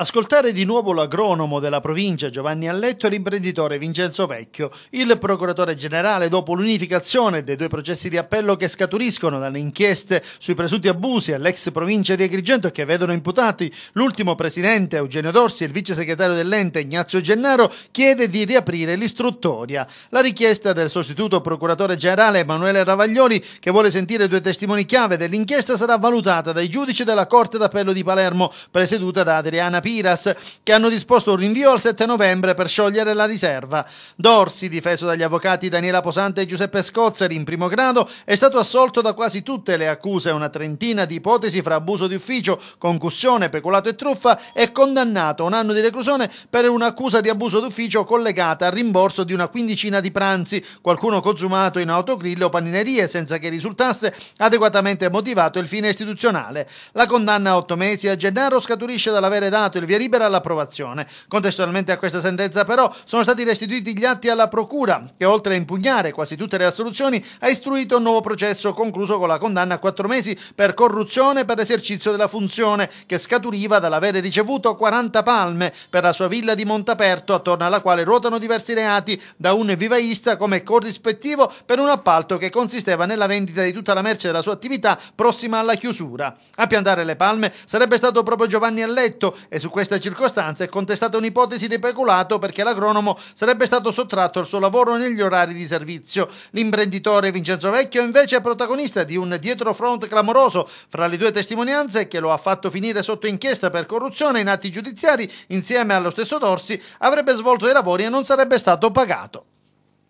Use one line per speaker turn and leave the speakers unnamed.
Ascoltare di nuovo l'agronomo della provincia Giovanni Alletto e l'imprenditore Vincenzo Vecchio, il procuratore generale dopo l'unificazione dei due processi di appello che scaturiscono dalle inchieste sui presunti abusi all'ex provincia di Agrigento che vedono imputati l'ultimo presidente Eugenio Dorsi e il vice segretario dell'ente Ignazio Gennaro, chiede di riaprire l'istruttoria. La richiesta del sostituto procuratore generale Emanuele Ravaglioli, che vuole sentire due testimoni chiave dell'inchiesta, sarà valutata dai giudici della Corte d'Appello di Palermo, presieduta da Adriana P Piras, che hanno disposto un rinvio al 7 novembre per sciogliere la riserva. Dorsi, difeso dagli avvocati Daniela Posante e Giuseppe Scozzeri in primo grado, è stato assolto da quasi tutte le accuse, una trentina di ipotesi fra abuso di ufficio, concussione, peculato e truffa, e condannato a un anno di reclusione per un'accusa di abuso d'ufficio collegata al rimborso di una quindicina di pranzi, qualcuno consumato in autogrill o paninerie senza che risultasse adeguatamente motivato il fine istituzionale. La condanna a otto mesi a Gennaro scaturisce dall'avere dato dato il via libera all'approvazione. Contestualmente a questa sentenza però sono stati restituiti gli atti alla Procura che oltre a impugnare quasi tutte le assoluzioni ha istruito un nuovo processo concluso con la condanna a quattro mesi per corruzione per esercizio della funzione che scaturiva dall'avere ricevuto 40 palme per la sua villa di Montaperto attorno alla quale ruotano diversi reati da un vivaista come corrispettivo per un appalto che consisteva nella vendita di tutta la merce della sua attività prossima alla chiusura. A piantare le palme sarebbe stato proprio Giovanni Alletto, e su su questa circostanza è contestata un'ipotesi di peculato perché l'agronomo sarebbe stato sottratto al suo lavoro negli orari di servizio. L'imprenditore Vincenzo Vecchio invece è protagonista di un dietrofront clamoroso fra le due testimonianze che lo ha fatto finire sotto inchiesta per corruzione in atti giudiziari insieme allo stesso Dorsi avrebbe svolto i lavori e non sarebbe stato pagato.